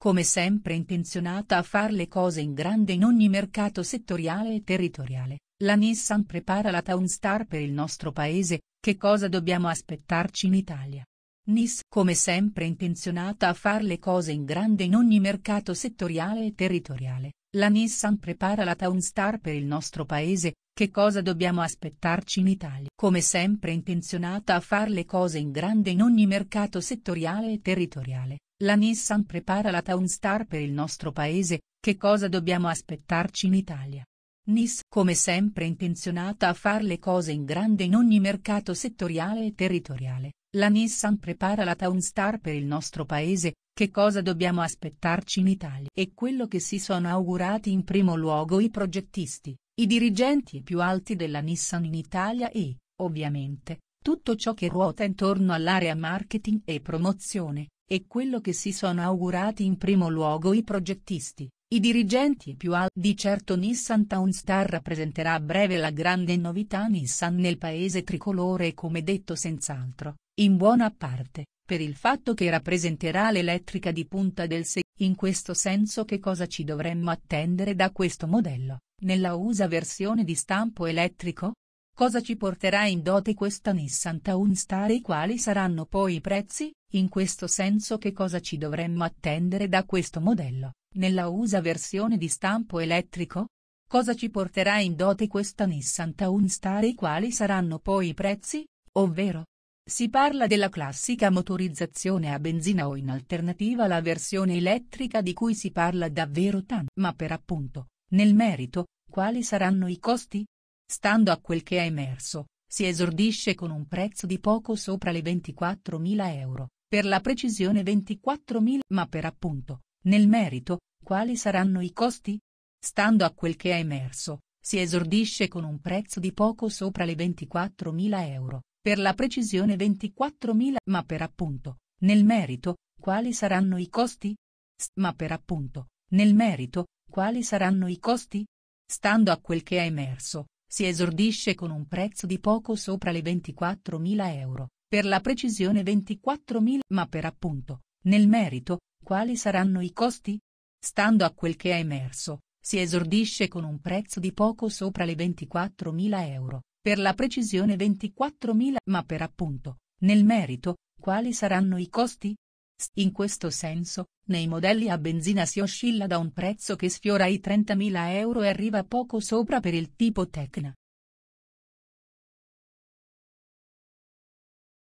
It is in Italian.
come sempre intenzionata a far le cose in grande in ogni mercato settoriale e territoriale, la Nissan prepara la Townstar per il nostro paese, che cosa dobbiamo aspettarci in Italia? Nis come sempre intenzionata a far le cose in grande in ogni mercato settoriale e territoriale, la Nissan prepara la Townstar per il nostro paese, che cosa dobbiamo aspettarci in Italia? Come sempre intenzionata a far le cose in grande in ogni mercato settoriale e territoriale, la Nissan prepara la Townstar per il nostro paese, che cosa dobbiamo aspettarci in Italia? Nis come sempre intenzionata a far le cose in grande in ogni mercato settoriale e territoriale, la Nissan prepara la Townstar per il nostro paese, che cosa dobbiamo aspettarci in Italia? E quello che si sono augurati in primo luogo i progettisti, i dirigenti più alti della Nissan in Italia e, ovviamente, tutto ciò che ruota intorno all'area marketing e promozione, e quello che si sono augurati in primo luogo i progettisti, i dirigenti più alti. Di certo Nissan Townstar rappresenterà a breve la grande novità Nissan nel paese tricolore e come detto senz'altro, in buona parte, per il fatto che rappresenterà l'elettrica di punta del se In questo senso che cosa ci dovremmo attendere da questo modello, nella USA versione di stampo elettrico? Cosa ci porterà in dote questa Nissan Townstar e quali saranno poi i prezzi? In questo senso che cosa ci dovremmo attendere da questo modello, nella USA versione di stampo elettrico? Cosa ci porterà in dote questa Nissan Townstar e quali saranno poi i prezzi? Ovvero, si parla della classica motorizzazione a benzina o in alternativa la versione elettrica di cui si parla davvero tanto. Ma per appunto, nel merito, quali saranno i costi? Stando a quel che è emerso, si esordisce con un prezzo di poco sopra le 24.000 euro, per la precisione 24.000, ma per appunto, nel merito, quali saranno i costi? Stando a quel che è emerso, si esordisce con un prezzo di poco sopra le 24.000 euro, per la precisione 24.000, ma per appunto, nel merito, quali saranno i costi? ma per appunto, nel merito, quali saranno i costi? Stando a quel che è emerso, si esordisce con un prezzo di poco sopra le 24.000 euro, per la precisione 24.000 ma per appunto, nel merito, quali saranno i costi? Stando a quel che è emerso, si esordisce con un prezzo di poco sopra le 24.000 euro, per la precisione 24.000 ma per appunto, nel merito, quali saranno i costi? In questo senso, nei modelli a benzina si oscilla da un prezzo che sfiora i 30.000 euro e arriva poco sopra per il tipo Tecna,